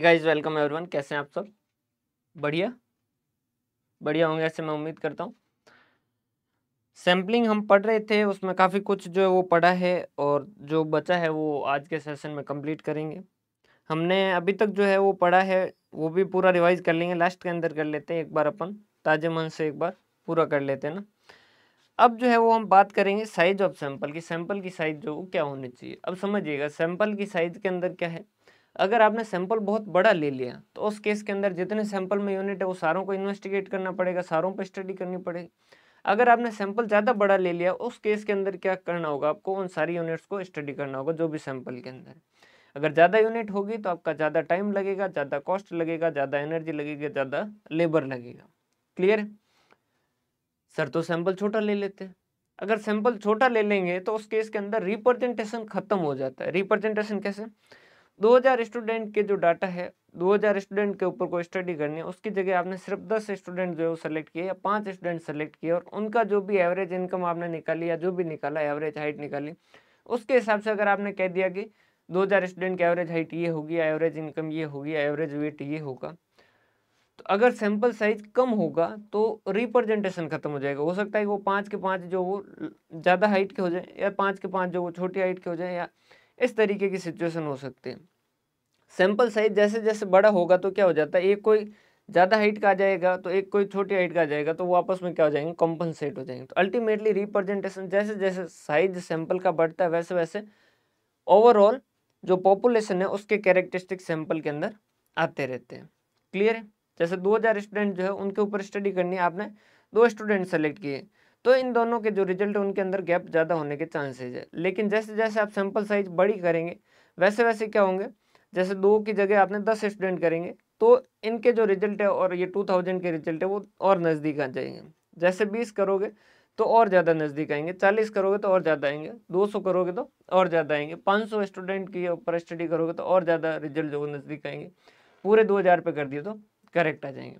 guys welcome everyone कैसे हैं आप सब बढ़िया बढ़िया होंगे ऐसे मैं उम्मीद करता हूँ सैम्पलिंग हम पढ़ रहे थे उसमें काफ़ी कुछ जो है वो पढ़ा है और जो बचा है वो आज के सेशन में कंप्लीट करेंगे हमने अभी तक जो है वो पढ़ा है वो भी पूरा रिवाइज कर लेंगे लास्ट के अंदर कर लेते हैं एक बार अपन ताजे मन से एक बार पूरा कर लेते हैं ना अब जो है वो हम बात करेंगे साइज ऑफ सैंपल की सैंपल की साइज जो क्या होनी चाहिए अब समझिएगा सैंपल की साइज के अंदर क्या है अगर आपने सैंपल बहुत बड़ा ले लिया तो उस केस के अंदर जितने सैंपल में यूनिट है वो सारों को इन्वेस्टिगेट करना पड़ेगा सारों पर स्टडी करनी पड़ेगी अगर आपने सैंपल ज़्यादा बड़ा ले लिया उस केस के अंदर क्या करना होगा आपको उन सारी यूनिट्स को स्टडी करना होगा जो भी सैंपल के अंदर अगर ज़्यादा यूनिट होगी तो आपका ज़्यादा टाइम लगेगा ज़्यादा कॉस्ट लगेगा ज़्यादा एनर्जी लगेगी ज़्यादा लेबर लगेगा क्लियर सर तो सैंपल छोटा ले लेते हैं अगर सैंपल छोटा ले लेंगे तो उस केस के अंदर रिप्रेजेंटेशन खत्म हो जाता है रिप्रेजेंटेशन कैसे 2000 स्टूडेंट के जो डाटा है 2000 स्टूडेंट के ऊपर कोई स्टडी करनी है उसकी जगह आपने सिर्फ 10 स्टूडेंट जो है वो सेलेक्ट किए या पाँच स्टूडेंट सेलेक्ट किए और उनका जो भी एवरेज इनकम आपने निकाली या जो भी निकाला एवरेज हाइट निकाली उसके हिसाब से अगर आपने कह दिया कि 2000 स्टूडेंट की एवरेज हाइट ये होगी एवरेज इनकम ये होगी एवरेज वेट ये होगा तो अगर सैंपल साइज कम होगा तो रिप्रेजेंटेशन खत्म हो जाएगा हो सकता है कि वो पाँच के पाँच जो वो ज़्यादा हाइट के हो जाए या पाँच के पाँच जो वो छोटी हाइट के हो जाए या इस तरीके की सिचुएशन हो सकती है सैंपल साइज जैसे जैसे बड़ा होगा तो क्या हो जाता है एक कोई ज़्यादा हाइट का आ जाएगा तो एक कोई छोटी हाइट का आ जाएगा तो वो आपस में क्या हो जाएंगे कॉम्पनसेट हो जाएंगे तो अल्टीमेटली रिप्रेजेंटेशन जैसे जैसे साइज सैंपल का बढ़ता है वैसे वैसे ओवरऑल जो पॉपुलेशन है उसके कैरेक्टरिस्टिक सैंपल के अंदर आते रहते हैं क्लियर है जैसे 2000 स्टूडेंट जो है उनके ऊपर स्टडी करनी है आपने दो स्टूडेंट सेलेक्ट किए तो इन दोनों के जो रिजल्ट है उनके अंदर गैप ज़्यादा होने के चांसेज है लेकिन जैसे जैसे आप सैंपल साइज बड़ी करेंगे वैसे वैसे क्या होंगे जैसे दो की जगह आपने दस स्टूडेंट करेंगे तो इनके जो रिजल्ट है और ये टू थाउजेंड के रिजल्ट है वो और नज़दीक आ जाएंगे जैसे बीस करोगे तो और ज़्यादा नज़दीक आएंगे चालीस करोगे तो और ज़्यादा आएंगे दो सौ करोगे तो और ज़्यादा आएंगे पाँच सौ स्टूडेंट की ऊपर स्टडी करोगे तो और ज़्यादा रिजल्ट जो नज़दीक आएंगे पूरे दो हज़ार पे कर दिए तो करेक्ट आ जाएंगे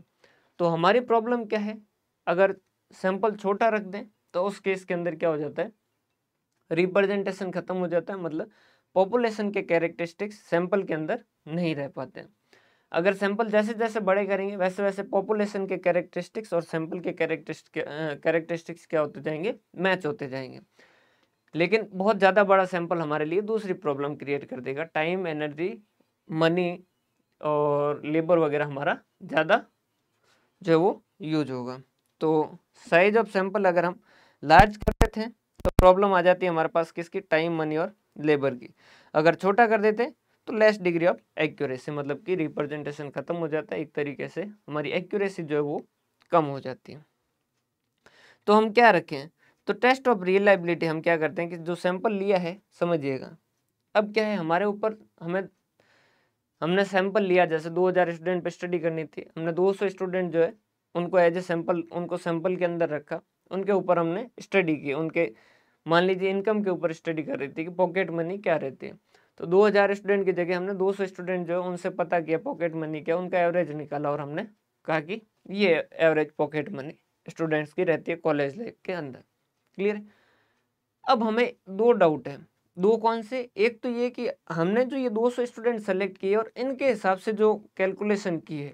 तो हमारी प्रॉब्लम क्या है अगर सैंपल छोटा रख दें तो उस केस के अंदर क्या हो जाता है रिप्रेजेंटेशन ख़त्म हो जाता है मतलब पॉपुलेशन के कैरेक्टरिस्टिक्स सैंपल के अंदर नहीं रह पाते हैं अगर सैंपल जैसे जैसे बड़े करेंगे वैसे वैसे पॉपुलेशन के कैरेक्टरिस्टिक्स और सैंपल के कैरेक्टरिस्टिक्स क्या होते जाएंगे मैच होते जाएंगे लेकिन बहुत ज़्यादा बड़ा सैंपल हमारे लिए दूसरी प्रॉब्लम क्रिएट कर देगा टाइम एनर्जी मनी और लेबर वगैरह हमारा ज़्यादा जो है वो यूज होगा तो साइज ऑफ सैंपल अगर हम लार्ज करते थे तो प्रॉब्लम आ जाती है हमारे पास किसकी टाइम मनी और लेबर की अगर छोटा कर देते तो लेस डिग्री ऑफ एक्यूरेसी मतलब कि रिप्रेजेंटेशन खत्म हो जाता है एक तरीके से हमारी एक्यूरेसी जो है वो कम हो जाती है तो हम क्या रखें तो टेस्ट ऑफ रियलाइबिलिटी हम क्या करते हैं कि जो सैंपल लिया है समझिएगा अब क्या है हमारे ऊपर हमें हमने सैंपल लिया जैसे 2000 स्टूडेंट पे स्टडी करनी थी हमने 200 स्टूडेंट जो है उनको एज ए सैंपल उनको सैंपल के अंदर रखा उनके ऊपर हमने स्टडी की उनके मान लीजिए इनकम के ऊपर स्टडी कर रही थी कि पॉकेट मनी क्या रहती है तो 2000 स्टूडेंट की जगह हमने 200 स्टूडेंट जो है उनसे पता किया पॉकेट मनी क्या उनका एवरेज निकाला और हमने कहा कि ये एवरेज पॉकेट मनी स्टूडेंट्स की रहती है कॉलेज लाइफ के अंदर क्लियर है अब हमें दो डाउट है दो कौन से एक तो ये कि हमने जो ये 200 स्टूडेंट सेलेक्ट किए और इनके हिसाब से जो कैलकुलेशन की है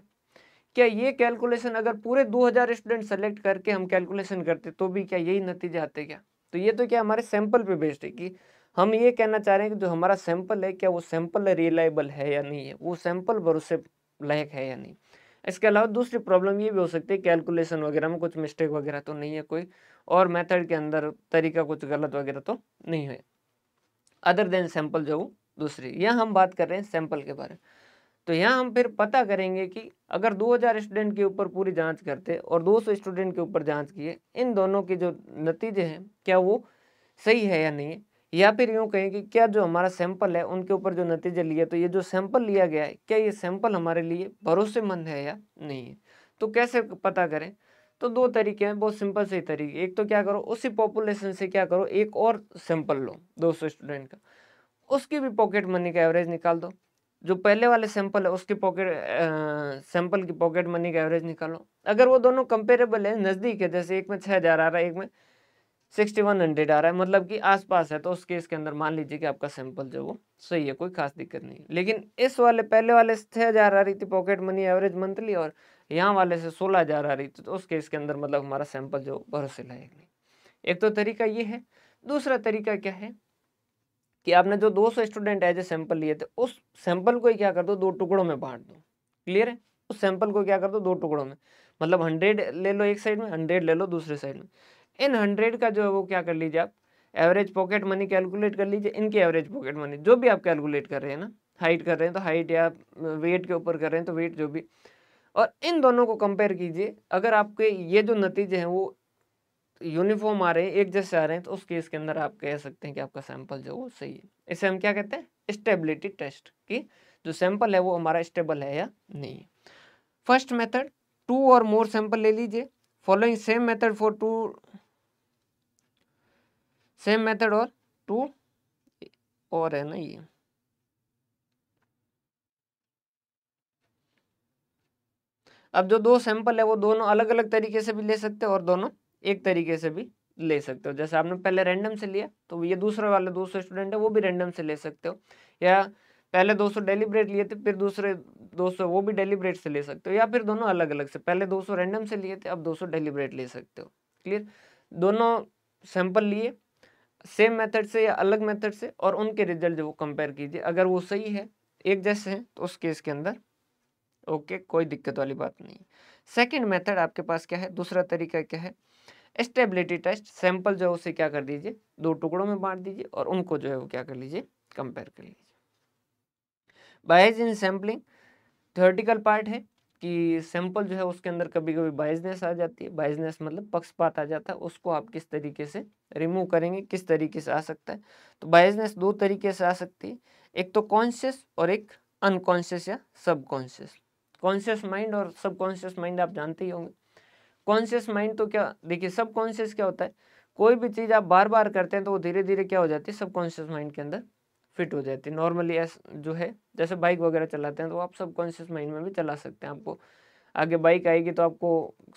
क्या ये कैलकुलेशन अगर पूरे 2000 स्टूडेंट सेलेक्ट करके हम कैलकुलेशन करते तो भी क्या यही नतीजे आते क्या तो ये तो क्या हमारे सैंपल पे बेस्ड है कि हम ये कहना चाह रहे हैं कि जो हमारा सैंपल है क्या वो सैंपल रिलायबल है या नहीं है वो सैंपल भरोसे लायक है या नहीं इसके अलावा दूसरी प्रॉब्लम ये भी हो सकती है कैलकुलेशन वगैरह में कुछ मिस्टेक वगैरह तो नहीं है कोई और मेथड के अंदर तरीका कुछ गलत वगैरह तो नहीं है अदर देन सैंपल जो दूसरी यह हम बात कर रहे हैं सैंपल के बारे में तो यहाँ हम फिर पता करेंगे कि अगर 2000 स्टूडेंट के ऊपर पूरी जांच करते और 200 स्टूडेंट के ऊपर जांच किए इन दोनों के जो नतीजे हैं क्या वो सही है या नहीं है या फिर यूँ कहें कि क्या जो हमारा सैंपल है उनके ऊपर जो नतीजे लिए तो ये जो सैंपल लिया गया है क्या ये सैंपल हमारे लिए भरोसेमंद है या नहीं है तो कैसे पता करें तो दो तरीके हैं बहुत सिंपल से तरीके एक तो क्या करो उसी पॉपुलेशन से क्या करो एक और सैंपल लो दो स्टूडेंट का उसकी भी पॉकेट मनी का एवरेज निकाल दो जो पहले वाले सैंपल है उसके पॉकेट सैंपल की पॉकेट मनी का एवरेज निकालो अगर वो दोनों कंपेरेबल है नज़दीक है जैसे एक में छः हज़ार आ रहा है एक में सिक्सटी वन हंड्रेड आ रहा है मतलब कि आसपास है तो उस केस के अंदर मान लीजिए कि आपका सैंपल जो वो सही है कोई खास दिक्कत नहीं लेकिन इस वाले पहले वाले से छः हज़ार आ रही थी पॉकेट मनी एवरेज मंथली और यहाँ वाले से सोलह हज़ार आ रही थी तो उस केस के अंदर मतलब हमारा सैंपल जो भरोसे लायक नहीं एक तो तरीका ये है दूसरा तरीका क्या है कि आपने जो 200 स्टूडेंट एज ए सैंपल लिए थे उस सैंपल को ही क्या कर दो दो टुकड़ों में बांट दो क्लियर है उस सैंपल को क्या कर दो दो टुकड़ों में मतलब हंड्रेड ले लो एक साइड में हंड्रेड ले लो दूसरे साइड में इन हंड्रेड का जो है वो क्या कर लीजिए आप एवरेज पॉकेट मनी कैलकुलेट कर लीजिए इनके एवरेज पॉकेट मनी जो भी आप कैलकुलेट कर रहे हैं ना हाइट कर रहे हैं तो हाइट या वेट के ऊपर कर रहे हैं तो वेट जो भी और इन दोनों को कंपेयर कीजिए अगर आपके ये जो नतीजे हैं वो यूनिफॉर्म आ रहे हैं एक जैसे आ रहे हैं तो उस केस के अंदर आप कह सकते हैं कि आपका सैंपल जो वो सही है इसे हम क्या कहते हैं स्टेबिलिटी टेस्ट कि जो सैंपल है वो हमारा स्टेबल है या नहीं फर्स्ट मेथड टू और मोर सैंपल ले लीजिए following same method for two same method और टू और है ना ये अब जो दो सैंपल है वो दोनों अलग अलग तरीके से भी ले सकते हैं और दोनों एक तरीके से भी ले सकते हो जैसे आपने पहले रैंडम से लिया तो ये दूसरे वाले दो सौ स्टूडेंट है वो भी रैंडम से ले सकते हो या पहले 200 डेलीब्रेट लिए थे फिर दूसरे 200 वो भी डेलीब्रेट से ले सकते हो या फिर दोनों अलग अलग से पहले 200 रैंडम से लिए थे अब 200 डेलीब्रेट ले सकते हो क्लियर दोनों सैंपल लिए सेम मेथड से या अलग मेथड से और उनके रिजल्ट जो कंपेयर कीजिए अगर वो सही है एक जैसे हैं तो उस केस के अंदर ओके कोई दिक्कत वाली बात नहीं सेकेंड मेथड आपके पास क्या है दूसरा तरीका क्या है स्टेबिलिटी टेस्ट सैंपल जो है उसे क्या कर दीजिए दो टुकड़ों में बांट दीजिए और उनको जो है वो क्या कर लीजिए कंपेयर कर लीजिए bias in sampling theoretical part है कि सैंपल जो है उसके अंदर कभी कभी बाइजनेस आ जाती है बाइजनेस मतलब पक्षपात आ जाता है उसको आप किस तरीके से रिमूव करेंगे किस तरीके से आ सकता है तो बाइजनेस दो तरीके से आ सकती है एक तो कॉन्शियस और एक अनकॉन्शियस या सबकॉन्शियस कॉन्शियस माइंड और सब कॉन्शियस माइंड आप जानते ही होंगे कॉन्शियस माइंड तो क्या देखिए सब कॉन्शियस क्या होता है कोई भी चीज़ आप बार बार करते हैं तो वो धीरे धीरे क्या हो जाती है सब कॉन्शियस माइंड के अंदर फिट हो जाती है नॉर्मली ऐसा जो है जैसे बाइक वगैरह चलाते हैं तो आप सब कॉन्शियस माइंड में भी चला सकते हैं आपको आगे बाइक आएगी तो आपको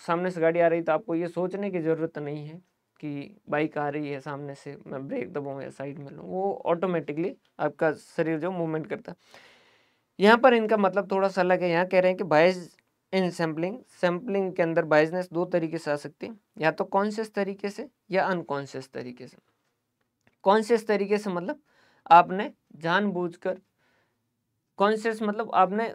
सामने से गाड़ी आ रही तो आपको ये सोचने की ज़रूरत नहीं है कि बाइक आ रही है सामने से मैं ब्रेक दबाऊँ या साइड में लूँ वो ऑटोमेटिकली आपका शरीर जो मूवमेंट करता है यहाँ पर इनका मतलब थोड़ा सा अलग है यहाँ कह रहे हैं कि बाइज इन सैम्पलिंग सैम्पलिंग के अंदर बाइजनेस दो तरीके से आ सकती है या तो कॉन्शियस तरीके से या अनकॉन्शियस तरीके से कॉन्शियस तरीके से मतलब आपने जानबूझकर कॉन्शियस मतलब आपने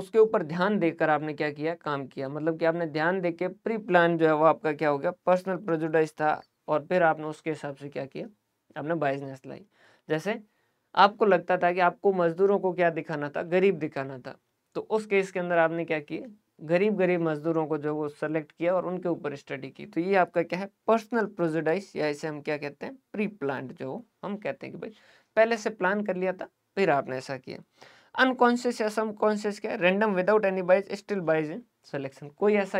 उसके ऊपर ध्यान देकर आपने क्या किया काम किया मतलब कि आपने ध्यान दे के प्री प्लान जो है वो आपका क्या हो गया पर्सनल प्रोजुडाइज था और फिर आपने उसके हिसाब से क्या किया आपने बाइजनेस लाई जैसे आपको लगता था कि आपको मजदूरों को क्या दिखाना था गरीब दिखाना था तो उस केस के अंदर आपने क्या किया गरीब गरीब मजदूरों को जो वो सेलेक्ट किया और उनके ऊपर स्टडी की तो ये आपका क्या है पर्सनल प्रोजेडाइस या इसे हम क्या कहते हैं प्री प्लान जो हम कहते हैं कि भाई पहले से प्लान कर लिया था फिर आपने ऐसा किया अनकॉन्शियस या सम क्या है random without any bias still bias in selection कोई ऐसा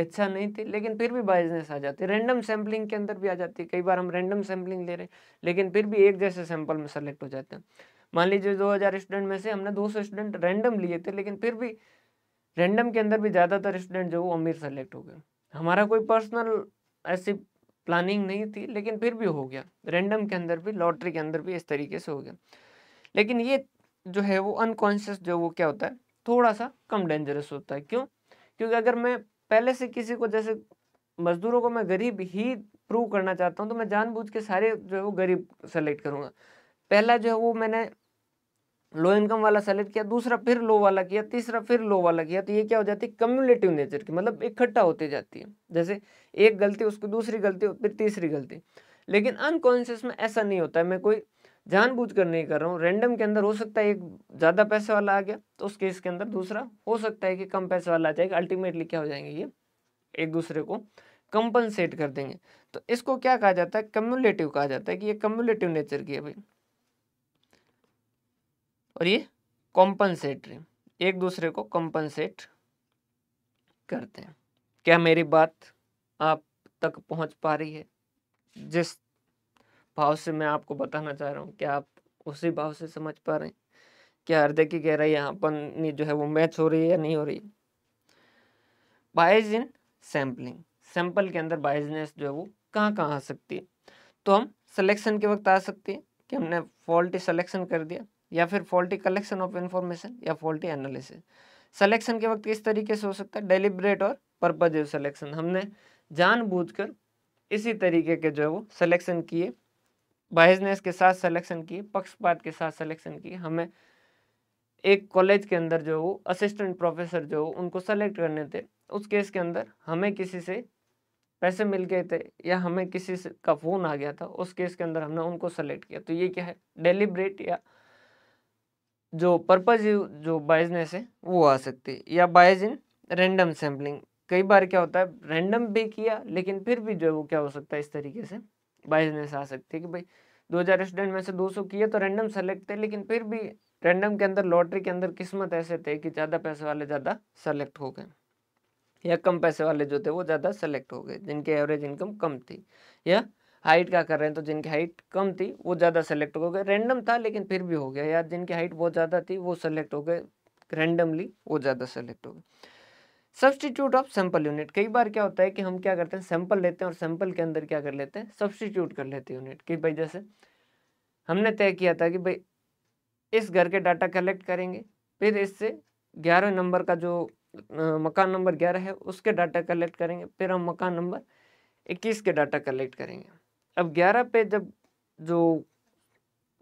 अच्छा नहीं थी लेकिन फिर भी बाइजनेस आ जाती है रैंडम सैम्पलिंग के अंदर भी आ जाती है कई बार हम रैंडम सैम्पलिंग ले रहे हैं लेकिन फिर भी एक जैसे सैंपल में सेलेक्ट हो जाते हैं मान लीजिए दो हज़ार स्टूडेंट में से हमने दो सौ स्टूडेंट रैंडम लिए थे लेकिन फिर भी रैंडम के अंदर भी ज़्यादातर स्टूडेंट जो वो अमीर सेलेक्ट हो गए हमारा कोई पर्सनल ऐसी प्लानिंग नहीं थी लेकिन फिर भी हो गया रैंडम के अंदर भी लॉटरी के अंदर भी इस तरीके से हो गया लेकिन ये जो है वो अनकॉन्शियस जो वो क्या होता है थोड़ा सा कम डेंजरस होता है क्यों क्योंकि अगर मैं पहले से किसी को जैसे मजदूरों को मैं गरीब ही प्रूव करना चाहता हूँ तो मैं जानबूझ के सारे जो है वो गरीब सेलेक्ट करूँगा पहला जो है वो मैंने लो इनकम वाला सेलेक्ट किया दूसरा फिर लो वाला किया तीसरा फिर लो वाला किया तो ये क्या हो जाती है कम्युलेटिव नेचर की मतलब इकट्ठा होती जाती है जैसे एक गलती उसकी दूसरी गलती फिर तीसरी गलती लेकिन अनकॉन्शियस में ऐसा नहीं होता है मैं कोई जानबूझ कर नहीं कर रहा हूँ रैंडम के अंदर हो सकता है एक ज़्यादा पैसे वाला आ गया तो उस केस के अंदर दूसरा हो सकता है कि कम पैसे वाला आ जाएगा अल्टीमेटली क्या हो जाएंगे ये एक दूसरे को कंपनसेट कर देंगे तो इसको क्या कहा जाता है कम्युलेटिव कहा जाता है कि ये कम्युलेटिव नेचर की है भाई और ये कॉम्पनसेटरी एक दूसरे को कंपनसेट करते हैं क्या मेरी बात आप तक पहुंच पा रही है जिस भाव से मैं आपको बताना चाह रहा हूँ क्या आप उसी भाव से समझ पा रहे हैं क्या हृदय की गहराई यहाँ पर जो है वो मैच हो रही है या नहीं हो रही बाइज इन सैम्पलिंग सैंपल के अंदर बाइजनेस जो है वो कहाँ कहाँ आ सकती है तो हम सिलेक्शन के वक्त आ सकती है कि हमने फॉल्टी सिलेक्शन कर दिया या फिर फॉल्टी कलेक्शन ऑफ इन्फॉर्मेशन या फॉल्टी एनालिसिस सिलेक्शन के वक्त किस तरीके से हो सकता है डेलिब्रेट और पर्पज सिलेक्शन हमने जानबूझकर इसी तरीके के जो है वो सिलेक्शन किए बाइजनेस के साथ सिलेक्शन की पक्षपात के साथ सिलेक्शन की हमें एक कॉलेज के अंदर जो असिस्टेंट प्रोफेसर जो उनको सेलेक्ट करने थे उस केस के अंदर हमें किसी से पैसे मिल गए थे या हमें किसी से का फ़ोन आ गया था उस केस के अंदर हमने उनको सेलेक्ट किया तो ये क्या है डेलीब्रेट या जो पर्पज जो बाइजनेस है वो आ सकती है या बाइज इन रेंडम सैम्पलिंग कई बार क्या होता है रेंडम भी किया लेकिन फिर भी जो है वो क्या हो सकता है इस तरीके से बाइजनेस आ सकती है कि भाई 2000 स्टूडेंट में से 200 किए तो रैंडम सेलेक्ट थे लेकिन फिर भी रैंडम के अंदर लॉटरी के अंदर किस्मत ऐसे थे कि ज़्यादा पैसे वाले ज़्यादा सेलेक्ट हो गए या कम पैसे वाले जो थे वो ज़्यादा सेलेक्ट हो गए जिनके एवरेज इनकम कम थी या हाइट का कर रहे हैं तो जिनकी हाइट कम थी वो ज़्यादा सेलेक्ट हो गए रैंडम था लेकिन फिर भी हो गया या जिनकी हाइट बहुत ज़्यादा थी वो सेलेक्ट हो गए रैंडमली वो ज़्यादा सेलेक्ट हो गए सब्सटीट्यूट ऑफ सैंपल यूनिट कई बार क्या होता है कि हम क्या करते हैं सैंपल लेते हैं और सैंपल के अंदर क्या कर लेते हैं सब्सटीट्यूट कर लेते हैं यूनिट कि भाई जैसे हमने तय किया था कि भाई इस घर के डाटा कलेक्ट करेंगे फिर इससे ग्यारह नंबर का जो मकान नंबर ग्यारह है उसके डाटा कलेक्ट करेंगे फिर हम मकान नंबर इक्कीस के डाटा कलेक्ट करेंगे अब ग्यारह पे जब जो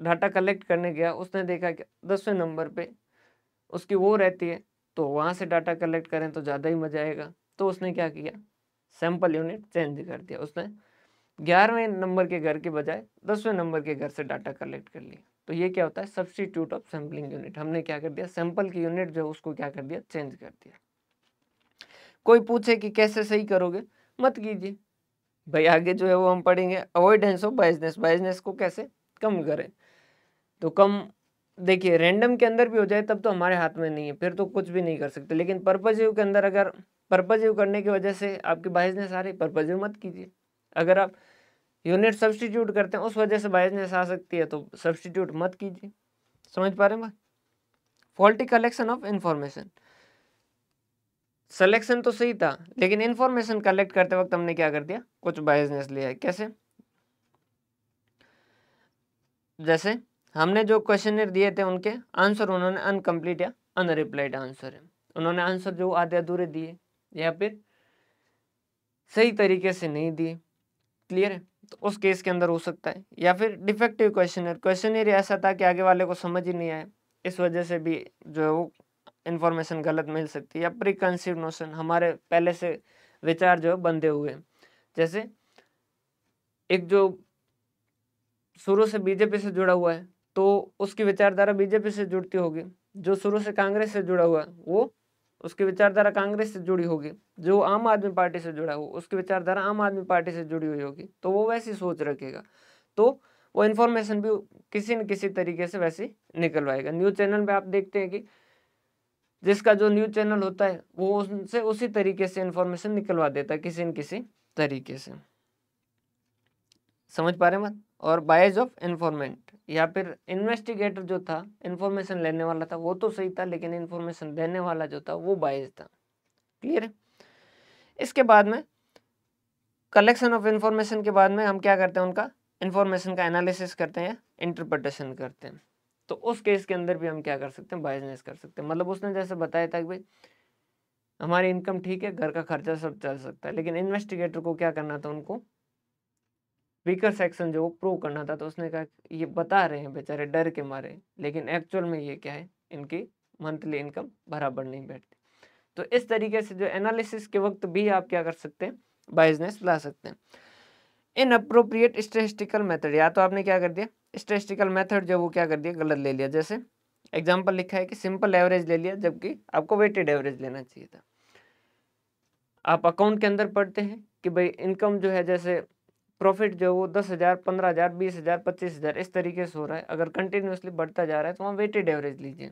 डाटा कलेक्ट करने गया उसने देखा कि दसवें नंबर पे उसकी वो रहती है तो वहाँ से डाटा कलेक्ट करें तो ज़्यादा ही मजा आएगा तो उसने क्या किया सैम्पल यूनिट चेंज कर दिया उसने ग्यारहवें नंबर के घर के बजाय दसवें नंबर के घर से डाटा कलेक्ट कर लिया तो ये क्या होता है सब्सटीट्यूट ऑफ सैम्पलिंग यूनिट हमने क्या कर दिया सैंपल की यूनिट जो उसको क्या कर दिया चेंज कर दिया कोई पूछे कि कैसे सही करोगे मत कीजिए भाई आगे जो है वो हम पढ़ेंगे अवॉइडेंस ऑफ बाइजनेस बाइजनेस को कैसे कम करें तो कम देखिए रैंडम के अंदर भी हो जाए तब तो हमारे हाथ में नहीं है फिर तो कुछ भी नहीं कर सकते लेकिन पर्पजिव के अंदर अगर पर्पजिव करने की वजह से आपके बाइजनेस आ रही पर्पजिव मत कीजिए अगर आप यूनिट सब्सटीट्यूट करते हैं उस वजह से बाइज ने आ सकती है तो सब्सटीट्यूट मत कीजिए समझ पा रहे हैं faulty collection of information selection तो सही था लेकिन इन्फॉर्मेशन कलेक्ट करते वक्त हमने क्या कर दिया कुछ बाइजनेस लिया है कैसे जैसे हमने जो क्वेश्चन दिए थे उनके आंसर उन्होंने अनकम्प्लीट या अनरिप्लाइड आंसर है उन्होंने आंसर जो आधे अधूरे दिए या फिर सही तरीके से नहीं दिए क्लियर है तो उस केस के अंदर हो सकता है या फिर डिफेक्टिव क्वेश्चन क्वेश्चन ऐसा था कि आगे वाले को समझ ही नहीं आए इस वजह से भी जो है वो इन्फॉर्मेशन गलत मिल सकती है या प्री कंसीव नोशन हमारे पहले से विचार जो है बंधे हुए जैसे एक जो शुरू से बीजेपी से जुड़ा हुआ है तो उसकी विचारधारा बीजेपी से जुड़ती होगी जो शुरू से कांग्रेस से जुड़ा हुआ वो उसकी विचारधारा कांग्रेस से जुड़ी होगी जो आम आदमी पार्टी से जुड़ा हो उसकी विचारधारा आम आदमी पार्टी से जुड़ी हुई होगी तो वो वैसी सोच रखेगा तो वो इन्फॉर्मेशन भी किसी न किसी तरीके से वैसी निकलवाएगा न्यूज़ चैनल में आप देखते हैं कि जिसका जो न्यूज़ चैनल होता है वो उनसे उसी तरीके से इन्फॉर्मेशन निकलवा देता है किसी न किसी तरीके से समझ पा रहे हैं मत और बायस ऑफ इन्फॉर्मेंट या फिर इन्वेस्टिगेटर जो था इन्फॉर्मेशन लेने वाला था वो तो सही था लेकिन इन्फॉर्मेशन देने वाला जो था वो बायस था क्लियर इसके बाद में कलेक्शन ऑफ इन्फॉर्मेशन के बाद में हम क्या करते हैं उनका इन्फॉर्मेशन का एनालिसिस करते हैं इंटरप्रटेशन करते हैं तो उस केस के अंदर भी हम क्या कर सकते हैं बाइजनेस कर सकते हैं मतलब उसने जैसे बताया था कि भाई हमारी इनकम ठीक है घर का खर्चा सब चल सकता है लेकिन इन्वेस्टिगेटर को क्या करना था उनको स्पीकर सेक्शन जो प्रूव करना था तो उसने कहा ये बता रहे हैं बेचारे डर के मारे लेकिन एक्चुअल में ये क्या है इनकी मंथली इनकम बराबर नहीं बैठती तो इस तरीके से जो एनालिसिस के वक्त भी आप क्या कर सकते हैं बाइजनेस ला सकते हैं इन अप्रोप्रिएट स्टेटिस्टिकल मेथड या तो आपने क्या कर दिया स्टेटिस्टिकल मेथड जो वो क्या कर दिया गलत ले लिया जैसे एग्जाम्पल लिखा है कि सिंपल एवरेज ले लिया जबकि आपको वेटेड एवरेज लेना चाहिए था आप अकाउंट के अंदर पढ़ते हैं कि भाई इनकम जो है जैसे प्रॉफिट जो है वो दस हज़ार पंद्रह हज़ार बीस हज़ार पच्चीस हज़ार इस तरीके से हो रहा है अगर कंटिन्यूसली बढ़ता जा रहा है तो वहाँ वेटेड एवरेज लीजिए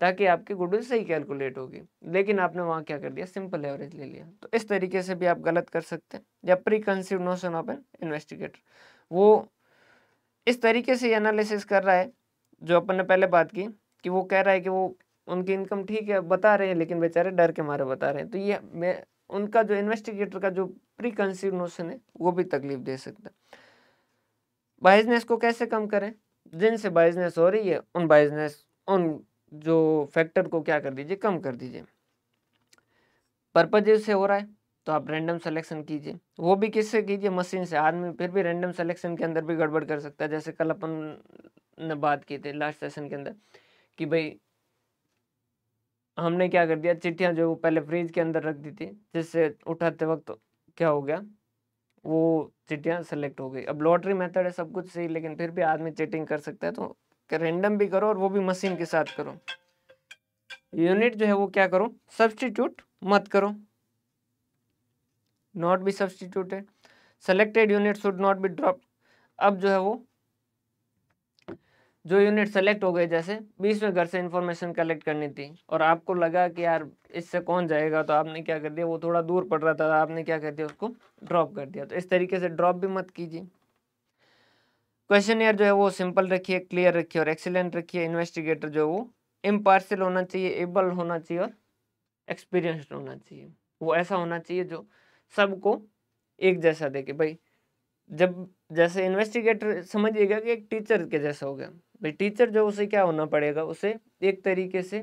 ताकि आपकी गुडविल सही कैलकुलेट होगी लेकिन आपने वहाँ क्या कर दिया सिंपल एवरेज ले लिया तो इस तरीके से भी आप गलत कर सकते हैं या preconceived notion of an investigator वो इस तरीके से एनालिसिस कर रहा है जो अपन ने पहले बात की कि वो कह रहा है कि वो उनकी इनकम ठीक है बता रहे हैं लेकिन बेचारे डर के मारे बता रहे हैं तो ये मैं उनका जो इन्वेस्टिगेटर का जो प्री कंसीव नोशन है वो भी तकलीफ दे सकता है बाइजनेस को कैसे कम करें जिनसे बाइजनेस हो रही है उन बाइजनेस उन जो फैक्टर को क्या कर दीजिए कम कर दीजिए पर्पज से हो रहा है तो आप रैंडम सेलेक्शन कीजिए वो भी किससे कीजिए मशीन से आदमी फिर भी रैंडम सेलेक्शन के अंदर भी गड़बड़ कर सकता है जैसे कल अपन ने बात की थी लास्ट सेशन के अंदर कि भाई हमने क्या कर दिया चिट्ठियां जो पहले फ्रिज के अंदर रख दी थी जिससे उठाते वक्त तो क्या हो गया वो चिटियाँ सेलेक्ट हो गई अब लॉटरी मेथड है सब कुछ सही लेकिन फिर भी आदमी चिटिंग कर सकता है तो रेंडम भी करो और वो भी मशीन के साथ करो यूनिट जो है वो क्या करो सब्सटीट्यूट मत करो not be substituted selected unit should not be drop अब जो है वो जो यूनिट सेलेक्ट हो गए जैसे बीस में घर से इन्फॉर्मेशन कलेक्ट करनी थी और आपको लगा कि यार इससे कौन जाएगा तो आपने क्या कर दिया वो थोड़ा दूर पड़ रहा था आपने क्या कर दिया उसको ड्रॉप कर दिया तो इस तरीके से ड्रॉप भी मत कीजिए क्वेश्चन ईयर जो है वो सिंपल रखिए क्लियर रखिए और एक्सीलेंट रखिए इन्वेस्टिगेटर जो है वो इम्पार्सल होना चाहिए एबल होना चाहिए और एक्सपीरियंसड होना चाहिए वो ऐसा होना चाहिए जो सबको एक जैसा देखे भाई जब जैसे इन्वेस्टिगेटर समझिएगा कि एक टीचर के जैसा हो गया भाई टीचर जो उसे क्या होना पड़ेगा उसे एक तरीके से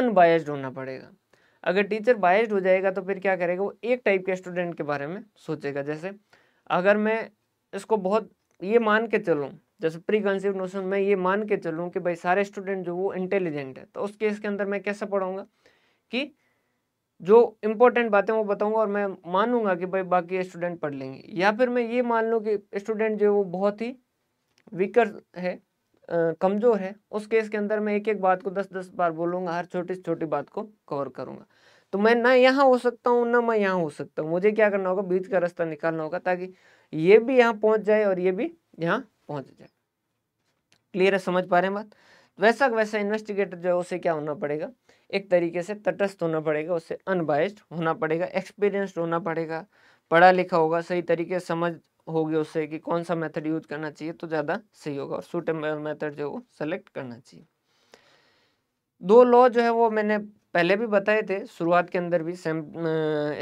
अनबायस्ड होना पड़ेगा अगर टीचर बायस्ड हो जाएगा तो फिर क्या करेगा वो एक टाइप के स्टूडेंट के बारे में सोचेगा जैसे अगर मैं इसको बहुत ये मान के चलूँ जैसे प्री कंसीव नोशन में ये मान के चलूँ कि भाई सारे स्टूडेंट जो वो इंटेलिजेंट है तो उस केस के अंदर मैं कैसे पढ़ाऊँगा कि जो इम्पोर्टेंट बातें वो बताऊंगा और मैं मानूंगा कि भाई बाकी स्टूडेंट पढ़ लेंगे या फिर मैं ये मान लूँ कि स्टूडेंट जो वो बहुत ही वीकर है कमज़ोर है उस केस के अंदर मैं एक एक बात को दस दस बार बोलूंगा हर छोटी छोटी बात को कवर करूंगा तो मैं ना यहाँ हो सकता हूँ ना मैं यहाँ हो सकता हूँ मुझे क्या करना होगा बीच का रास्ता निकालना होगा ताकि ये भी यहाँ पहुंच जाए और ये भी यहाँ पहुंच जाए क्लियर है समझ पा रहे हैं बात वैसा वैसा इन्वेस्टिगेटर जो है उसे क्या होना पड़ेगा एक तरीके से तटस्थ होना पड़ेगा उससे अनबाइस्ड होना पड़ेगा एक्सपीरियंस्ड होना पड़ेगा पढ़ा लिखा होगा सही तरीके समझ होगी उससे कि कौन सा मेथड यूज करना चाहिए तो ज़्यादा सही होगा और सूटेबल मेथड जो वो सेलेक्ट करना चाहिए दो लॉ जो है वो मैंने पहले भी बताए थे शुरुआत के अंदर भी सेम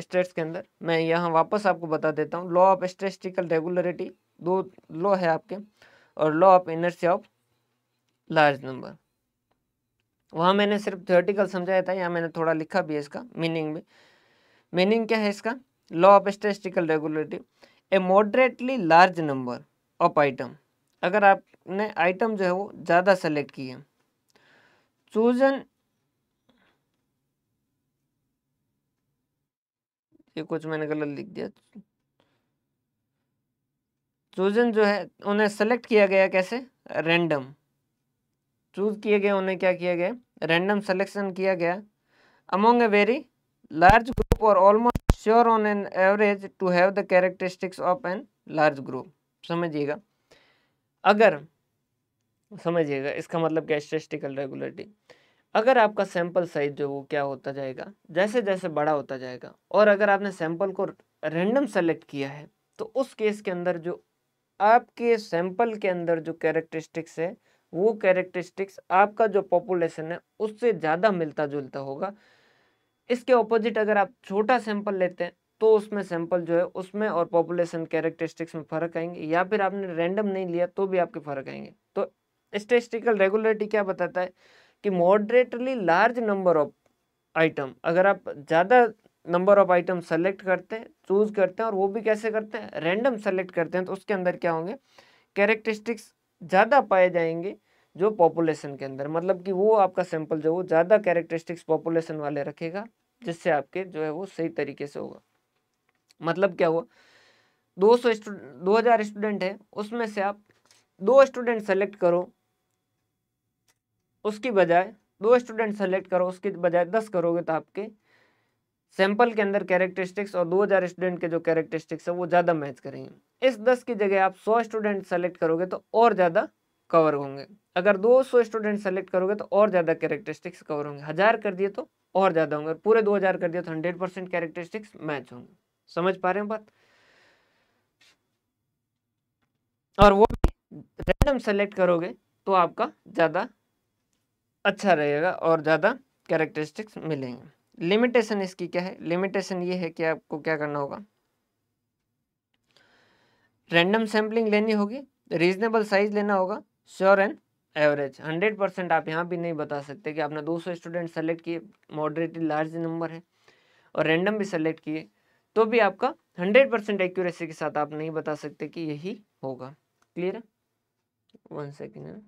स्टेट्स के अंदर मैं यहाँ वापस आपको बता देता हूँ लॉ ऑफ स्टेटिस्टिकल रेगुलरिटी दो लॉ है आपके और law of inertia of large number वहाँ मैंने सिर्फ थियोरटिकल समझाया था यहाँ मैंने थोड़ा लिखा भी है इसका मीनिंग में मीनिंग क्या है इसका law of statistical regularity a moderately large number of item अगर आपने आइटम जो है वो ज़्यादा सेलेक्ट किए चूजन ये कुछ मैंने गलत लिख दिया चूजन जो है उन्हें सेलेक्ट किया गया कैसे रैंडम चूज किए गए उन्हें क्या किया गया रैंडम सिलेक्शन किया गया among a very large group और almost sure on an average to have the characteristics of an large group समझिएगा अगर समझिएगा इसका मतलब क्या स्टेस्टिकल रेगुलरिटी अगर आपका सैंपल साइज जो वो क्या होता जाएगा जैसे जैसे बड़ा होता जाएगा और अगर आपने सैंपल को रेंडम सेलेक्ट किया है तो उस केस के अंदर जो आपके सैंपल के अंदर जो कैरेक्टरिस्टिक्स है वो कैरेक्टरिस्टिक्स आपका जो पॉपुलेशन है उससे ज़्यादा मिलता जुलता होगा इसके ऑपोजिट अगर आप छोटा सैंपल लेते हैं तो उसमें सैंपल जो है उसमें और पॉपुलेशन कैरेक्टरिस्टिक्स में फ़र्क आएंगे या फिर आपने रैंडम नहीं लिया तो भी आपके फ़र्क आएंगे तो स्टेटिस्टिकल रेगुलरिटी क्या बताता है कि moderately large number of item अगर आप ज़्यादा नंबर ऑफ आइटम सेलेक्ट करते हैं चूज करते हैं और वो भी कैसे करते हैं रैंडम सेलेक्ट करते हैं तो उसके अंदर क्या होंगे कैरेक्टरिस्टिक्स ज़्यादा पाए जाएंगे जो पॉपुलेशन के अंदर मतलब कि वो आपका सैंपल जो वो ज़्यादा कैरेक्टरिस्टिक्स पॉपुलेशन वाले रखेगा जिससे आपके जो है वो सही तरीके से होगा मतलब क्या हुआ 200 स्टूडेंट हजार स्टूडेंट है उसमें से आप दो स्टूडेंट सेलेक्ट करो उसकी बजाय दो स्टूडेंट सेलेक्ट करो उसकी बजाय दस करोगे तो आपके सैंपल के अंदर कैरेक्टरिस्टिक्स और 2000 स्टूडेंट के जो कैरेक्टरिस्टिक्स है वो ज़्यादा मैच करेंगे इस दस की जगह आप सौ स्टूडेंट सेलेक्ट करोगे तो और ज़्यादा कवर होंगे अगर 200 स्टूडेंट सेलेक्ट करोगे तो और ज़्यादा कैरेक्टरिस्टिक्स कवर होंगे हज़ार कर दिए तो और ज़्यादा होंगे पूरे 2000 कर दिए तो 100 परसेंट कैरेक्टरिस्टिक्स मैच होंगे समझ पा रहे हैं बात और वो भी रैंडम सेलेक्ट करोगे तो आपका ज़्यादा अच्छा रहेगा और ज़्यादा कैरेक्टरिस्टिक्स मिलेंगे लिमिटेशन इसकी क्या है लिमिटेशन ये है कि आपको क्या करना होगा रैंडम सैम्पलिंग लेनी होगी रीजनेबल साइज लेना होगा sure and average hundred percent आप यहाँ भी नहीं बता सकते कि आपने दो सौ स्टूडेंट सेलेक्ट किए मॉडरेटली लार्ज नंबर है और रैंडम भी सेलेक्ट किए तो भी आपका हंड्रेड परसेंट एक्यूरेसी के साथ आप नहीं बता सकते कि यही होगा क्लियर है वन सेकेंड है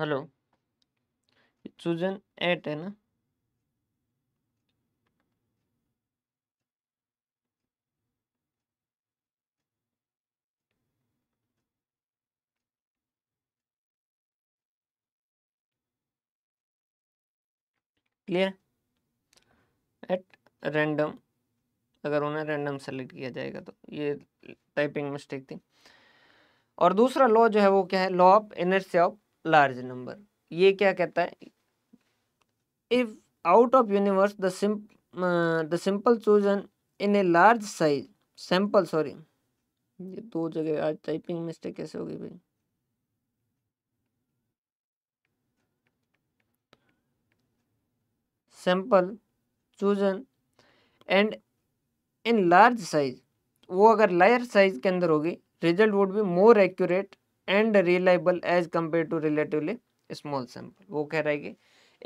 हेलो सुजन एट है ना क्लियर एट रैंडम अगर उन्हें रैंडम सेलेक्ट किया जाएगा तो ये टाइपिंग मिस्टेक थी और दूसरा लॉ जो है वो क्या है law of inertia of large number ये क्या कहता है if out of universe the the sample chosen in a large size sample sorry ये दो जगह आज टाइपिंग मिस्टेक कैसे होगी भाई sample chosen and in large size वो अगर लार्ज साइज के अंदर होगी result would be more accurate and reliable as compare to relatively small sample वो कह रहा है कि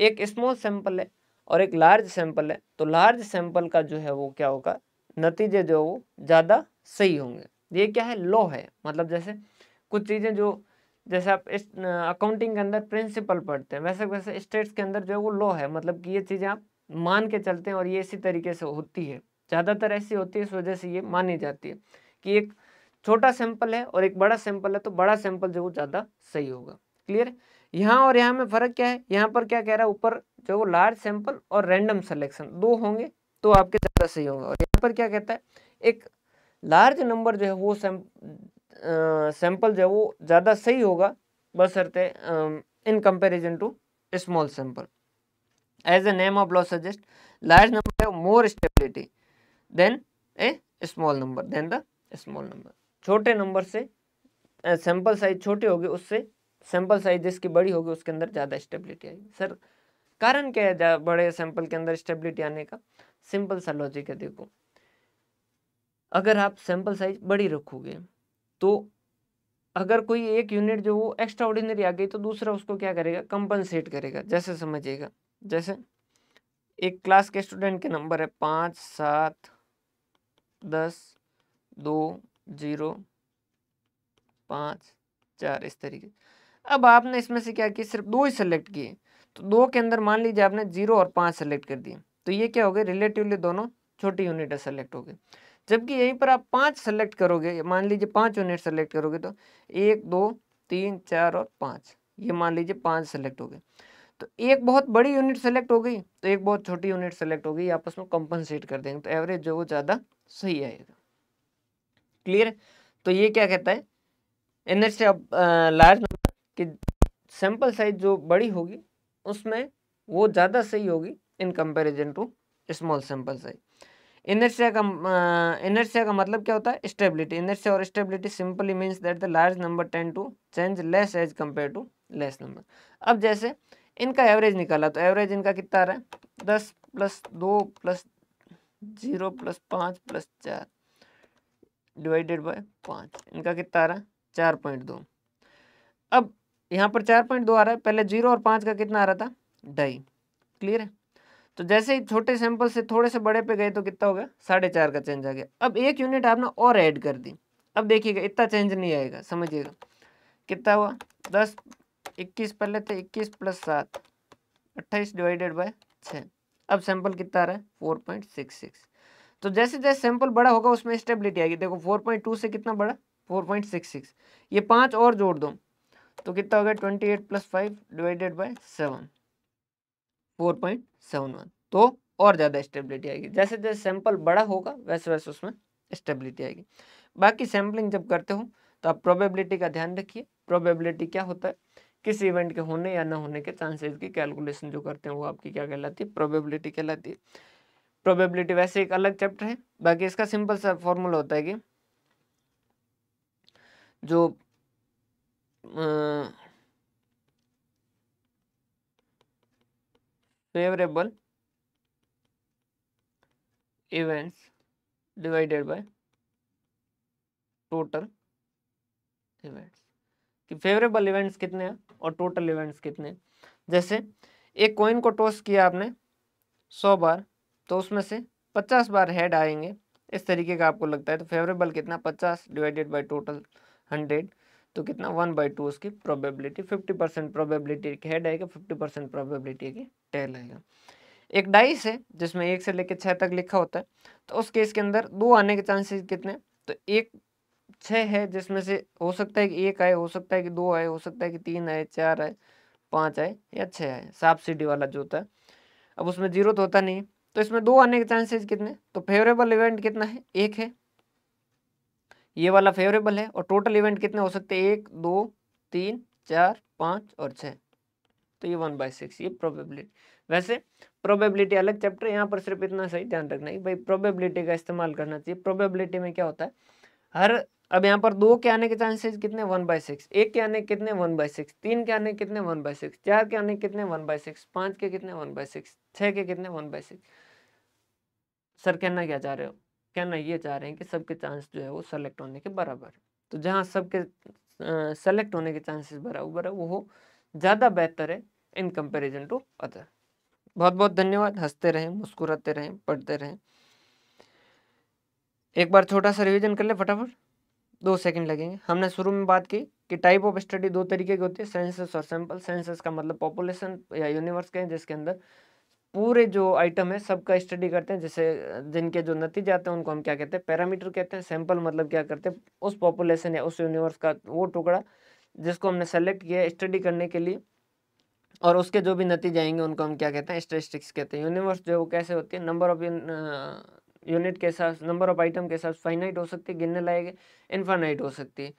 एक स्मॉल सैंपल है और एक लार्ज सैंपल है तो लार्ज सैंपल का जो है वो क्या होगा नतीजे जो वो ज़्यादा सही होंगे ये क्या है लॉ है मतलब जैसे कुछ चीज़ें जो जैसे आप इस अकाउंटिंग के अंदर प्रिंसिपल पढ़ते हैं वैसे वैसे स्टेट्स के अंदर जो है वो लॉ है मतलब कि ये चीज़ें आप मान के चलते हैं और ये इसी तरीके से होती है ज़्यादातर ऐसी होती है इस वजह से ये मानी जाती है कि एक छोटा सैंपल है और एक बड़ा सैंपल है तो बड़ा सैंपल जो ज़्यादा सही होगा क्लियर यहाँ और यहाँ में फ़र्क क्या है यहाँ पर क्या कह रहा है ऊपर जो लार्ज सैंपल और रैंडम सिलेक्शन दो होंगे तो आपके ज़्यादा सही होगा और यहाँ पर क्या कहता है एक लार्ज नंबर जो है वो सैंपल जो है वो ज़्यादा सही होगा बस बसरते in comparison to small sample as a name of law suggest large number more stability than a small number than the small number छोटे नंबर से सैंपल साइज छोटे होगी उससे सैंपल साइज जिसकी बड़ी होगी उसके अंदर ज़्यादा स्टेबिलिटी आएगी सर कारण क्या है बड़े सैंपल के अंदर स्टेबिलिटी आने का सिंपल सा लॉजिक है देखो अगर आप सैंपल साइज बड़ी रखोगे तो अगर कोई एक यूनिट जो वो एक्स्ट्रा ऑर्डिनरी आ गई तो दूसरा उसको क्या करेगा कंपनसेट करेगा जैसे समझिएगा जैसे एक क्लास के स्टूडेंट के नंबर है पाँच सात दस दो जीरो पाँच चार इस तरीके अब आपने इसमें से क्या किया सिर्फ दो ही सेलेक्ट किए तो दो के अंदर मान लीजिए आपने जीरो और पाँच सेलेक्ट कर दिए तो ये क्या हो गए रिलेटिवली दोनों छोटी यूनिट सेलेक्ट हो गए जबकि यहीं पर आप पाँच सेलेक्ट करोगे मान लीजिए पाँच यूनिट सेलेक्ट करोगे तो एक दो तीन चार और पाँच ये मान लीजिए पाँच सेलेक्ट हो गए तो एक बहुत बड़ी यूनिट सेलेक्ट हो गई तो एक बहुत छोटी यूनिट सेलेक्ट हो गई आपस में कंपनसेट कर देंगे तो एवरेज जो वो ज़्यादा सही आएगा क्लियर तो ये क्या कहता है से अब लार्ज नंबर कि सैंपल साइज जो बड़ी होगी उसमें वो ज़्यादा सही होगी in comparison to small sample size inertia का इनर्सिया का मतलब क्या होता है स्टेबिलिटी इनर्सिया और stability simply means that the large number tend to change less as compare to less number अब जैसे इनका एवरेज निकाला तो एवरेज इनका कितना आ रहा है दस प्लस दो प्लस जीरो प्लस पाँच प्लस चार डिवाइडेड बाय पाँच इनका कितना आ रहा है चार पॉइंट दो अब यहाँ पर चार पॉइंट दो आ रहा है पहले जीरो और पाँच का कितना आ रहा था ढाई क्लियर है तो जैसे ही छोटे सैंपल से थोड़े से बड़े पे गए तो कितना हो गया साढ़े चार का चेंज आ गया अब एक यूनिट आपने और ऐड कर दी अब देखिएगा इतना चेंज नहीं आएगा समझिएगा कितना हुआ दस इक्कीस पहले थे इक्कीस प्लस सात अट्ठाईस डिवाइडेड बाय छः अब सैंपल कितना आ रहा है फोर पॉइंट सिक्स सिक्स तो जैसे जैसे सैंपल बड़ा होगा उसमें स्टेबिलिटी आएगी देखो फोर पॉइंट टू से कितना बड़ा फोर पॉइंट सिक्स सिक्स ये पांच और जोड़ दो तो कितना हो गया twenty eight plus five divided by seven four point seven one तो और ज़्यादा स्टेबिलिटी आएगी जैसे जैसे सैंपल बड़ा होगा वैसे वैसे उसमें स्टेबिलिटी आएगी बाकी सैम्पलिंग जब करते हो तो आप प्रोबेबिलिटी का ध्यान रखिए प्रोबेबिलिटी क्या होता है किसी इवेंट के होने या ना होने के चांसेस की कैलकुलेशन जो करते हैं वो आपकी क्या कहलाती है प्रोबेबिलिटी कहलाती है प्रोबेबिलिटी वैसे एक अलग चैप्टर है बाकी इसका सिंपल सा फॉर्मूला होता है कि जो favourable events divided by total events कि फेवरेबल इवेंट्स कितने हैं और टोटल इवेंट्स कितने हैं जैसे एक कॉइन को टॉस किया आपने सौ बार तो उसमें से पचास बार हेड आएंगे इस तरीके का आपको लगता है तो फेवरेबल कितना पचास डिवाइडेड बाई टोटल हंड्रेड तो कितना वन बाई टू उसकी प्रोबेबिलिटी फिफ्टी परसेंट प्रोबेबिलिटी की हेड आएगा फिफ्टी परसेंट प्रोबेबिलिटी की टेल आएगा एक डाइस है जिसमें एक से लेकर छः तक लिखा होता है तो उस केस के अंदर दो आने के चांसेस कितने तो एक छः है जिसमें से हो सकता है कि एक आए हो सकता है कि दो आए हो सकता है कि तीन आए चार आए पाँच आए या छः आए साफ सीढ़ी वाला जो होता है अब उसमें जीरो तो होता नहीं तो इसमें दो आने के चांसेस कितने तो फेवरेबल इवेंट कितना है एक है ये वाला फेवरेबल है और टोटल इवेंट कितने हो सकते हैं एक दो तीन चार पाँच और छः तो ये वन बाई सिक्स ये प्रोबेबिलिटी वैसे प्रोबेबिलिटी अलग चैप्टर यहाँ पर सिर्फ इतना सही ध्यान रखना है भाई प्रोबेबिलिटी का इस्तेमाल करना चाहिए प्रोबेबिलिटी में क्या होता है हर अब यहाँ पर दो के आने के चांसेस कितने वन बाय सिक्स एक के आने कितने वन बाय सिक्स तीन के आने कितने वन बाय सिक्स चार के आने कितने वन बाय सिक्स पांच के कितने वन बाय सिक्स छः के कितने वन बाय सिक्स सर कहना क्या चाह रहे हो कहना ये चाह रहे हैं कि सबके चांस जो है वो सेलेक्ट होने के बराबर तो जहाँ सबके सेलेक्ट होने के चांसेस बराबर है वो ज़्यादा बेहतर है इन कंपेरिजन टू अदर बहुत बहुत धन्यवाद हंसते रहें मुस्कुराते रहें पढ़ते रहें एक बार छोटा सा रिविजन कर ले फटाफट दो सेकंड लगेंगे हमने शुरू में बात की कि टाइप ऑफ स्टडी दो तरीके के होते हैं सेंसस और सैंपल सेंसस का मतलब पॉपुलेशन या यूनिवर्स के हैं जिसके अंदर पूरे जो आइटम है सबका स्टडी करते हैं जैसे जिनके जो नतीजे आते हैं उनको हम क्या कहते हैं पैरामीटर कहते हैं सैंपल मतलब क्या करते हैं उस पॉपुलेशन या उस यूनिवर्स का वो टुकड़ा जिसको हमने सेलेक्ट किया स्टडी करने के लिए और उसके जो भी नतीजे आएंगे उनको हम क्या कहते हैं स्टेटिस्टिक्स कहते हैं यूनिवर्स जो है वो कैसे होती है नंबर ऑफ यूनिट के साथ नंबर ऑफ आइटम के हिसाब से फाइनाइट हो सकती है गिनने लायक इनफाइनाइट हो सकती है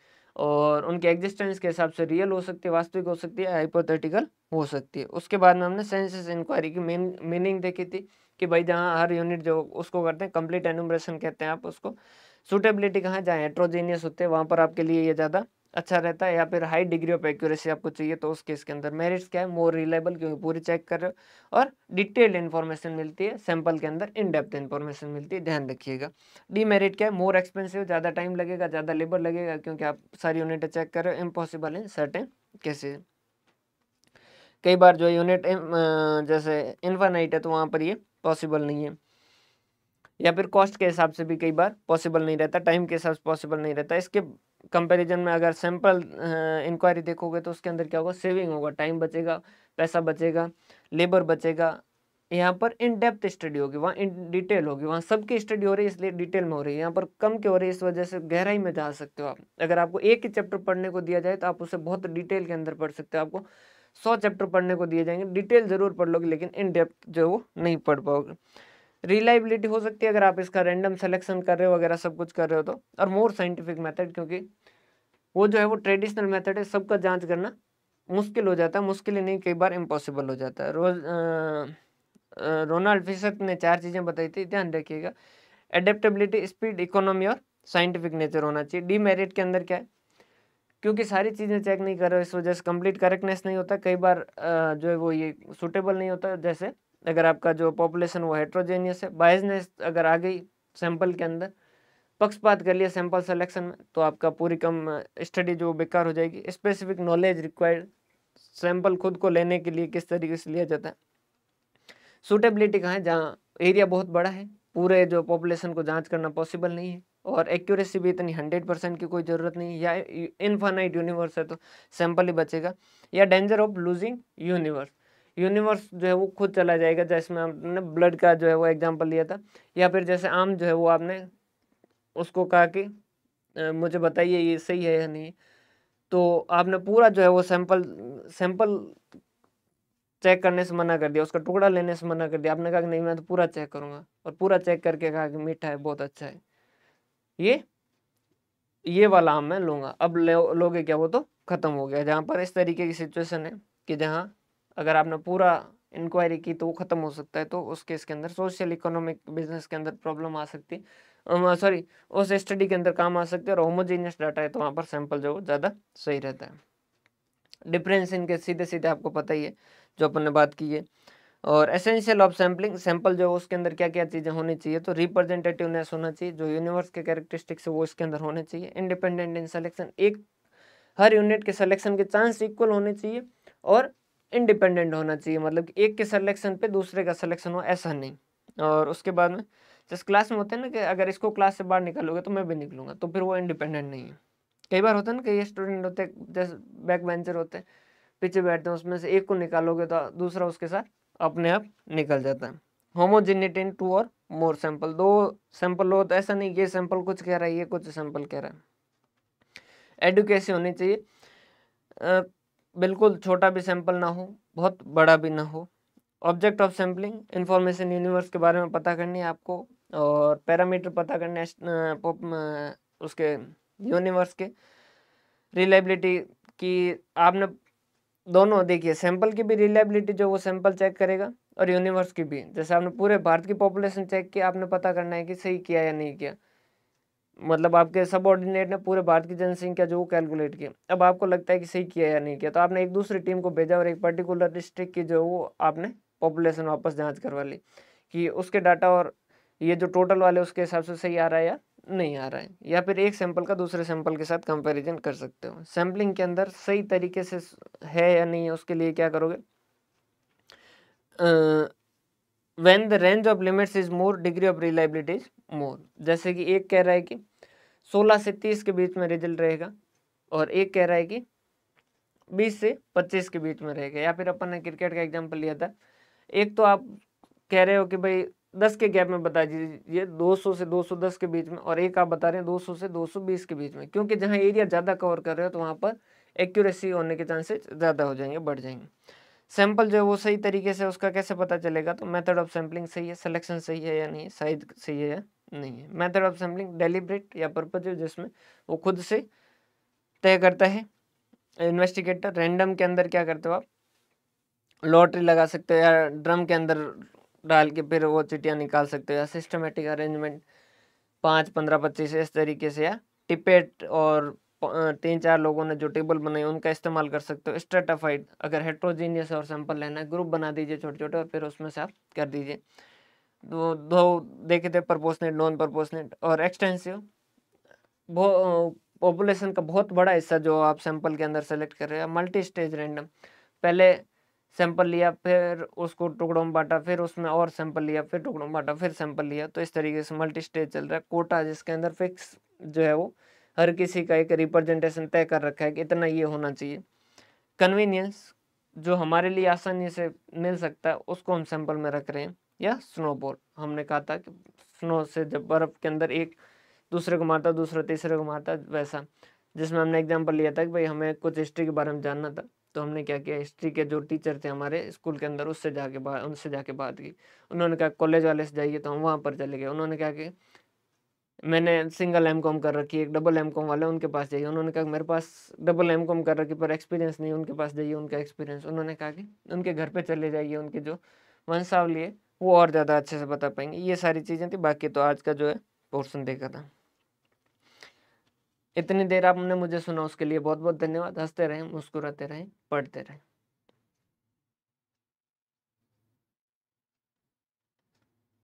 और उनके एग्जिस्टेंस के हिसाब से रियल हो सकती है वास्तविक हो सकती है हाइपोथेटिकल हो सकती है उसके बाद में हमने सेंसेस इंक्वायरी की मेन मीनिंग देखी थी कि भाई जहाँ हर यूनिट जो उसको करते हैं कंप्लीट एनुमरेशन कहते हैं आप उसको सूटेबिलिटी कहाँ जहाँ हेट्रोजेनियस होते हैं वहाँ पर आपके लिए ये ज़्यादा अच्छा रहता है या फिर हाई डिग्री ऑफ एक्यूरेसी आपको चाहिए तो उस केस के अंदर मेरिट्स क्या है मोर रिलायबल क्योंकि पूरी चेक कर रहे हो और डिटेल्ड इन्फॉर्मेशन मिलती है सैंपल के अंदर इन डेप्थ इन्फॉर्मेशन मिलती है ध्यान रखिएगा डीमेरिट क्या है मोर एक्सपेंसिव ज़्यादा टाइम लगेगा ज़्यादा लेबर लगेगा क्योंकि आप सारी यूनिटें चेक कर रहे हो इम्पॉसिबल इन सर्टेन केसेज कई बार जो यूनिट जैसे इन्फानाइट है तो वहाँ पर ये पॉसिबल नहीं है या फिर कॉस्ट के हिसाब से भी कई बार पॉसिबल नहीं रहता टाइम के हिसाब से पॉसिबल नहीं रहता इसके कंपैरिजन में अगर सैम्पल इंक्वायरी देखोगे तो उसके अंदर क्या होगा सेविंग होगा टाइम बचेगा पैसा बचेगा लेबर बचेगा यहाँ पर इन डेप्थ स्टडी होगी वहाँ इन डिटेल होगी वहाँ सबकी स्टडी हो रही है इसलिए डिटेल में हो रही है यहाँ पर कम के हो रही है इस वजह से गहराई में जा सकते हो आप अगर आपको एक ही चैप्टर पढ़ने को दिया जाए तो आप उसे बहुत डिटेल के अंदर पढ़ सकते हो आपको सौ चैप्टर पढ़ने को दिए जाएंगे डिटेल जरूर पढ़ लोगे लेकिन इन डेप्थ जो वो नहीं पढ़ पाओगे रिलायबिलिटी हो सकती है अगर आप इसका रैंडम सेलेक्शन कर रहे हो वगैरह सब कुछ कर रहे हो तो और मोर साइंटिफिक मेथड क्योंकि वो जो है वो ट्रेडिशनल मेथड है सबका जांच करना मुश्किल हो जाता है मुश्किल ही नहीं कई बार इम्पॉसिबल हो जाता है रोज रोनाल्ड फिशक ने चार चीज़ें बताई थी ध्यान रखिएगा एडेप्टेबिलिटी स्पीड इकोनॉमी और साइंटिफिक नेचर होना चाहिए डीमेरिट के अंदर क्या है क्योंकि सारी चीज़ें चेक नहीं कर रहे हो इस वजह से कंप्लीट करेक्टनेस नहीं होता कई बार जो है वो ये सूटेबल नहीं होता जैसे अगर आपका जो पॉपुलेशन वो हेट्रोजेनियस है बाइजनेस अगर आ गई सैंपल के अंदर पक्षपात कर लिया सैंपल सेलेक्शन में तो आपका पूरी कम स्टडी जो बेकार हो जाएगी स्पेसिफिक नॉलेज रिक्वायर्ड सैंपल खुद को लेने के लिए किस तरीके से लिया जाता है सूटेबिलिटी कहाँ है जहाँ एरिया बहुत बड़ा है पूरे जो पॉपुलेशन को जांच करना पॉसिबल नहीं है और एक्यूरेसी भी इतनी हंड्रेड परसेंट की कोई ज़रूरत नहीं या इनफाइनाइट यूनिवर्स है तो सैंपल ही बचेगा या danger of losing universe universe जो है वो खुद चला जाएगा जैसे मैं आपने ब्लड का जो है वो एग्जाम्पल लिया था या फिर जैसे आम जो है वो आपने उसको कहा कि मुझे बताइए ये सही है या नहीं तो आपने पूरा जो है वो सैंपल सैंपल चेक करने से मना कर दिया उसका टुकड़ा लेने से मना कर दिया आपने कहा कि नहीं मैं तो पूरा चेक करूँगा और पूरा चेक करके कहा कि मीठा है बहुत अच्छा है ये ये वाला आम मैं लूँगा अब लोगे क्या वो तो ख़त्म हो गया जहाँ पर इस तरीके की सिचुएशन है कि जहाँ अगर आपने पूरा इंक्वायरी की तो वो ख़त्म हो सकता है तो उस केस के अंदर सोशल इकोनॉमिक बिजनेस के अंदर प्रॉब्लम आ सकती है सॉरी उस स्टडी के अंदर काम आ सकते हैं और होमोजीनियस डाटा है तो वहाँ पर सैंपल जो ज़्यादा सही रहता है डिफरेंस इनके सीधे सीधे आपको पता ही है जो अपन ने बात की है और एसेंशियल ऑफ सैम्पलिंग सैंपल जो उसके अंदर क्या क्या चीज़ें होनी चाहिए तो रिप्रेजेंटेटिवनेस होना चाहिए जो यूनिवर्स के कैरेक्टरिस्टिक्स है वो इसके अंदर होने चाहिए इंडिपेंडेंट इन सेलेक्शन एक हर यूनिट के सिलेक्शन के चांस इक्वल होने चाहिए और इंडिपेंडेंट होना चाहिए मतलब एक के सिलेक्शन पे दूसरे का सिलेक्शन हो ऐसा नहीं और उसके बाद में जैसे क्लास में होते हैं ना कि अगर इसको क्लास से बाहर निकालोगे तो मैं भी निकलूँगा तो फिर वो इंडिपेंडेंट नहीं है कई बार होता है ना कि ये स्टूडेंट होते हैं जैसे बैक बेंचर होते हैं पीछे बैठते हैं उसमें से एक को निकालोगे तो दूसरा उसके साथ अपने आप निकल जाता है होमोजेनिटी इन टू और मोर सैंपल दो सैंपल हो तो ऐसा नहीं ये सैंपल कुछ कह रहा है ये कुछ सैंपल कह रहा है एडुकेशन होनी चाहिए बिल्कुल छोटा भी सैंपल ना हो बहुत बड़ा भी ना हो object of sampling information universe के बारे में पता करनी है आपको और पैरामीटर पता करने उसके यूनिवर्स के रिलायबिलिटी की आपने दोनों देखिए सैंपल की भी रिलायबिलिटी जो वो सैंपल चेक करेगा और यूनिवर्स की भी जैसे आपने पूरे भारत की पॉपुलेशन चेक की आपने पता करना है कि सही किया या नहीं किया मतलब आपके सबऑर्डिनेट ने पूरे भारत की जनसंख्या जो कैलकुलेट की अब आपको लगता है कि सही किया या नहीं किया तो आपने एक दूसरी टीम को भेजा और एक पर्टिकुलर डिस्ट्रिक्ट की जो वो आपने पॉपुलेशन वापस जांच करवा ली कि उसके डाटा और ये जो टोटल वाले उसके हिसाब से सही आ रहा है या नहीं आ रहा है या फिर एक सैंपल का दूसरे सैंपल के साथ कंपैरिजन कर सकते हो सैम्पलिंग के अंदर सही तरीके से है या नहीं है उसके लिए क्या करोगे when the range of limits is more degree of reliability is more जैसे कि एक कह रहा है कि सोलह से तीस के बीच में रिजल्ट रहेगा और एक कह रहा है कि बीस से पच्चीस के बीच में रहेगा या फिर अपन ने क्रिकेट का एग्जाम्पल लिया था एक तो आप कह रहे हो कि भाई दस के गैप में बता दीजिए 200 से 210 के बीच में और एक आप बता रहे हैं 200 से 220 के बीच में क्योंकि जहाँ एरिया ज़्यादा कवर कर रहे हो तो वहाँ पर एक्यूरेसी होने के चांसेस ज़्यादा हो जाएंगे बढ़ जाएंगे सैंपल जो है वो सही तरीके से उसका कैसे पता चलेगा तो मेथड ऑफ सैम्पलिंग सही है सिलेक्शन सही है या नहीं साइज सही है नहीं है मैथड ऑफ सैम्पलिंग डेलीब्रेट या पर्पजिव जिसमें वो खुद से तय करता है इन्वेस्टिगेटर रैंडम के अंदर क्या करते हो आप लॉटरी लगा सकते हो या ड्रम के अंदर डाल के फिर वो चिटियाँ निकाल सकते हो या सिस्टमेटिक अरेंजमेंट पाँच पंद्रह पच्चीस इस तरीके से या टिपेट और तीन चार लोगों ने जो टेबल बनाई उनका इस्तेमाल कर सकते हो स्ट्रेटाफाइड अगर हेट्रोजीनियस और सैंपल लेना है ग्रुप बना दीजिए छोटे छोटे और फिर उसमें से आप कर दीजिए दो देखे थे प्रपोर्सनेट नॉन प्रपोर्सनेट और एक्सटेंसिव पॉपुलेशन का बहुत बड़ा हिस्सा जो आप सैंपल के अंदर सेलेक्ट कर रहे हैं मल्टी स्टेज रैंडम पहले सैंपल लिया फिर उसको टुकड़ों में बांटा फिर उसमें और सैंपल लिया फिर टुकड़ों में बांटा फिर सैंपल लिया तो इस तरीके से मल्टी स्टेज चल रहा है कोटा जिसके अंदर फिक्स जो है वो हर किसी का एक रिप्रेजेंटेशन तय कर रखा है कि इतना ये होना चाहिए कन्वीनियंस जो हमारे लिए आसानी से मिल सकता है उसको हम सैंपल में रख रहे हैं या स्नोबॉल हमने कहा था कि स्नो से जब बर्फ़ के अंदर एक दूसरे को मारता दूसरा तीसरे को मारता वैसा जिसमें हमने एग्जाम्पल लिया था कि भाई हमें कुछ हिस्ट्री के बारे में जानना था तो हमने क्या किया हिस्ट्री के जो टीचर थे हमारे स्कूल के अंदर उससे जाके बात उनसे जाके बात की उन्होंने कहा कॉलेज वाले से जाइए तो हम वहाँ पर चले गए उन्होंने कहा कि मैंने सिंगल एम कॉम कर रखी है एक डबल एम कॉम वाले उनके पास जाइए उन्होंने कहा मेरे पास डबल एम कॉम कर रखी पर एक्सपीरियंस नहीं उनके पास जाइए उनका एक्सपीरियंस उन्होंने कहा कि उनके घर पर चले जाइए उनके जो वंशावली है वो और ज़्यादा अच्छे से बता पाएंगे ये सारी चीज़ें थी बाकी तो आज का जो है पोर्सन देखा था इतनी देर आपने मुझे सुना उसके लिए बहुत बहुत धन्यवाद हंसते रहें मुस्कुराते रहें पढ़ते रहें